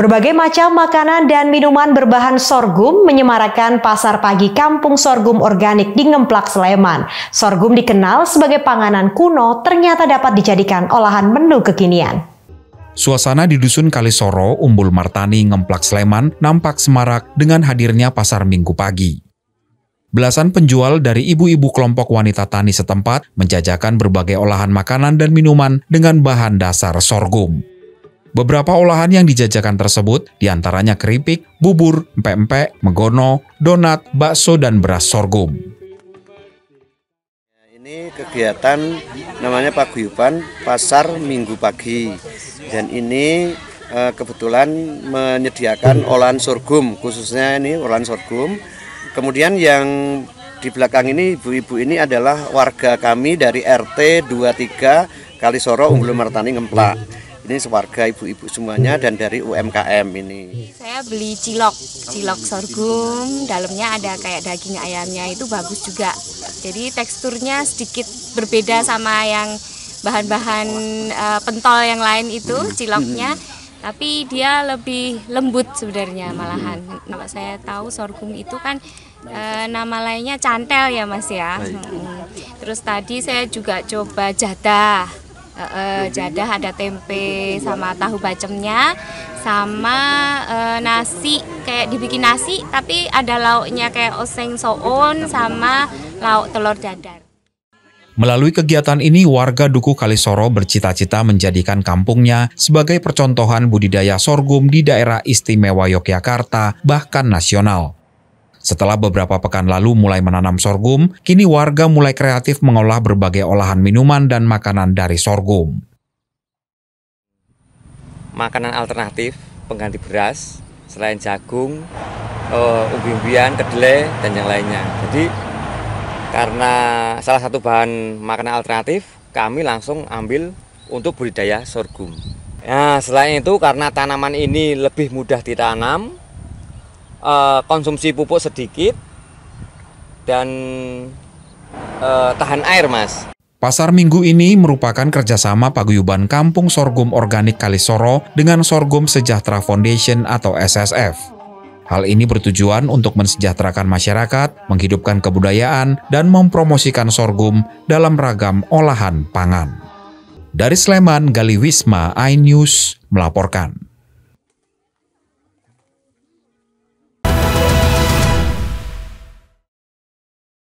Berbagai macam makanan dan minuman berbahan sorghum menyemarakan pasar pagi kampung sorghum organik di Ngemplak, Sleman. Sorghum dikenal sebagai panganan kuno ternyata dapat dijadikan olahan menu kekinian. Suasana di Dusun Kalisoro, Umbul Martani, Ngemplak Sleman nampak semarak dengan hadirnya pasar minggu pagi. Belasan penjual dari ibu-ibu kelompok wanita tani setempat menjajakan berbagai olahan makanan dan minuman dengan bahan dasar sorghum. Beberapa olahan yang dijajakan tersebut diantaranya keripik, bubur, empek-empek, megono, donat, bakso, dan beras sorghum. Ini kegiatan namanya paguyuban pasar minggu pagi dan ini eh, kebetulan menyediakan olahan sorghum khususnya ini olahan sorghum kemudian yang di belakang ini ibu-ibu ini adalah warga kami dari RT 23 Kalisoro Unggul Martani Ngemplak ini warga ibu-ibu semuanya dan dari UMKM ini. Saya beli cilok, cilok sorghum, dalamnya ada kayak daging ayamnya itu bagus juga. Jadi teksturnya sedikit berbeda sama yang bahan-bahan uh, pentol yang lain itu hmm. ciloknya, tapi dia lebih lembut sebenarnya malahan. Hmm. Kalau saya tahu sorghum itu kan uh, nama lainnya cantel ya Mas ya. Hmm. Terus tadi saya juga coba jadah uh, uh, jadah ada tempe sama tahu bacemnya sama uh, nasi kayak dibikin nasi tapi ada lauknya kayak oseng soon sama lauk telur dadar. Melalui kegiatan ini, warga Duku Kalisoro bercita-cita menjadikan kampungnya sebagai percontohan budidaya sorghum di daerah istimewa Yogyakarta, bahkan nasional. Setelah beberapa pekan lalu mulai menanam sorghum, kini warga mulai kreatif mengolah berbagai olahan minuman dan makanan dari sorghum. Makanan alternatif pengganti beras, selain jagung, uh, umbi-umbian, kedelai, dan yang lainnya. Jadi karena salah satu bahan makanan alternatif, kami langsung ambil untuk budidaya sorghum. Nah, selain itu karena tanaman ini lebih mudah ditanam, Eh, konsumsi pupuk sedikit dan eh, tahan air, Mas. Pasar Minggu ini merupakan kerjasama paguyuban Kampung Sorghum Organik Kalisoro dengan Sorghum Sejahtera Foundation atau SSF. Hal ini bertujuan untuk mensejahterakan masyarakat, menghidupkan kebudayaan, dan mempromosikan sorghum dalam ragam olahan pangan. Dari Sleman, Gali Wisma, iNews melaporkan.